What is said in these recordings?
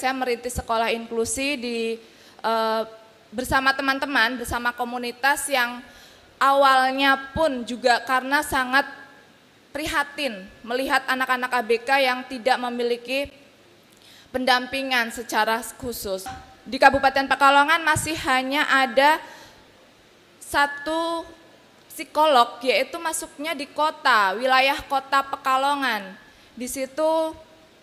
Saya merintis sekolah inklusi di uh, bersama teman-teman, bersama komunitas yang awalnya pun juga karena sangat prihatin melihat anak-anak ABK yang tidak memiliki pendampingan secara khusus. Di Kabupaten Pekalongan masih hanya ada satu psikolog yaitu masuknya di kota, wilayah kota Pekalongan. Di situ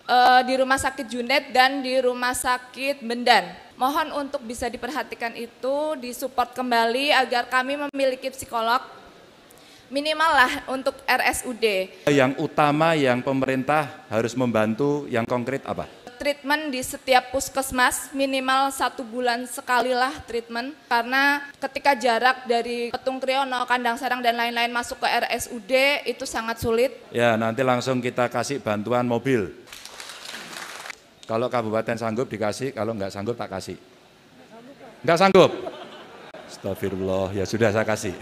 uh, di Rumah Sakit Junet dan di Rumah Sakit Bendan. Mohon untuk bisa diperhatikan itu, disupport kembali agar kami memiliki psikolog minimal lah untuk RSUD. Yang utama yang pemerintah harus membantu yang konkret apa? Treatment di setiap puskesmas minimal satu bulan sekali lah treatment karena ketika jarak dari Petung Kriono, Kandang Sarang dan lain-lain masuk ke RSUD itu sangat sulit. Ya nanti langsung kita kasih bantuan mobil. Kalau kabupaten sanggup dikasih, kalau nggak sanggup tak kasih. Nggak sanggup? Astagfirullah, ya sudah saya kasih.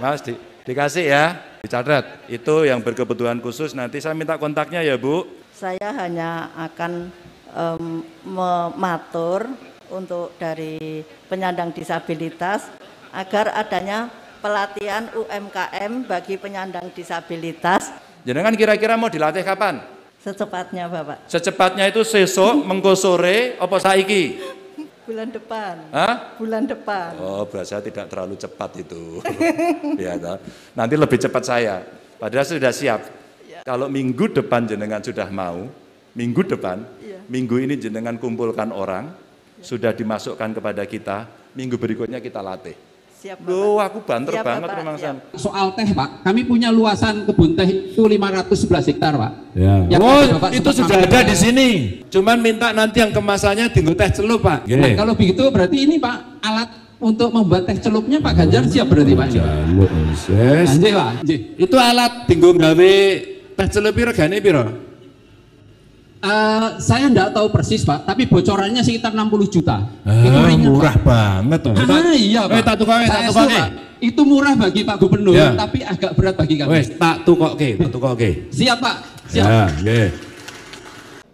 Mas, di, dikasih ya, dicatat. Itu yang berkebutuhan khusus, nanti saya minta kontaknya ya Bu. Saya hanya akan um, mematur untuk dari penyandang disabilitas agar adanya pelatihan UMKM bagi penyandang disabilitas. Jangan kira-kira mau dilatih kapan? Secepatnya Bapak. Secepatnya itu sesok, menggosore, sore, apa saiki? Bulan depan. Hah? Bulan depan. Oh, berasa tidak terlalu cepat itu. ya, nanti lebih cepat saya. Padahal sudah siap. Ya. Kalau minggu depan jenengan sudah mau, minggu depan, ya. minggu ini jenengan kumpulkan orang, ya. sudah dimasukkan kepada kita, minggu berikutnya kita latih. Siap, Loh, aku banter Siap, banget Bapak. memang Siap. Soal teh, Pak. Kami punya luasan kebun teh itu 511 hektar, Pak. Ya. Yang oh, Bapak itu sudah ada di sini. Cuman minta nanti yang kemasannya tinggal teh celup, Pak. Nah, Gini. Nah, kalau begitu berarti ini, Pak, alat untuk membuat teh celupnya Pak Ganjar siap berarti Pak? Jaluk, Pak. Itu alat tinggung gawe teh celup regane piro? Uh, saya tidak tahu persis pak, tapi bocorannya sekitar 60 juta. Uh, itu ringan, murah pak. banget tuh. Ah, iya eh, pak. Eh, tak tukang, tak tukang, eh. Itu murah bagi Pak Gubernur, yeah. tapi agak berat bagi kami. Wes, tak tukok ke, tak tukok ke. Siap pak, siap. yeah.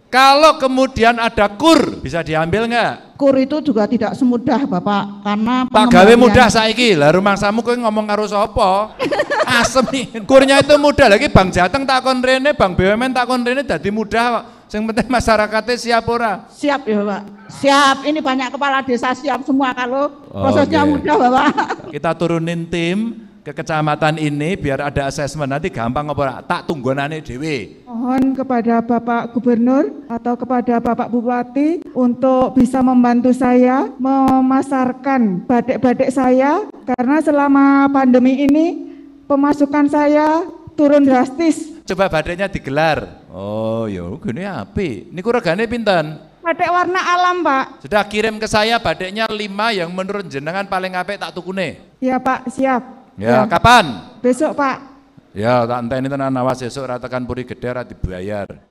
Kalau kemudian ada kur, bisa diambil nggak? Kur itu juga tidak semudah Bapak, karena Pak gawe mudah saiki, lah rumah samu kowe ngomong karo sapa? Asem Kurnya itu mudah lagi Bang Jateng takon rene, Bang BUMN takon rene dadi mudah yang penting masyarakatnya siap ora. Siap ya Pak. Siap. Ini banyak kepala desa siap semua kalau prosesnya okay. mudah Bapak. Kita turunin tim ke kecamatan ini biar ada asesmen nanti gampang apa tak tunggu nanti dewi. Mohon kepada Bapak Gubernur atau kepada Bapak Bupati untuk bisa membantu saya memasarkan badek-badek saya karena selama pandemi ini pemasukan saya turun drastis Coba baterainya digelar. Oh, ya gini api. kura regane pinten? Batik warna alam, Pak. Sudah kirim ke saya batiknya lima yang menurut jenengan paling apik tak tukune. Iya, Pak, siap. Ya, ya, kapan? Besok, Pak. Ya, tak ini tenan awas esok Ratakan puri gede ra dibayar.